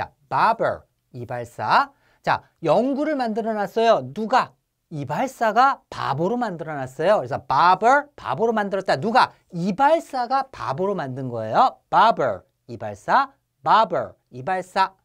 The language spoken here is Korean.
자, barber, 이발사. 자, 영구를 만들어 놨어요. 누가? 이발사가 바보로 만들어 놨어요. 그래서 barber, 바보로 만들었다. 누가? 이발사가 바보로 만든 거예요. barber, 이발사, barber, 이발사.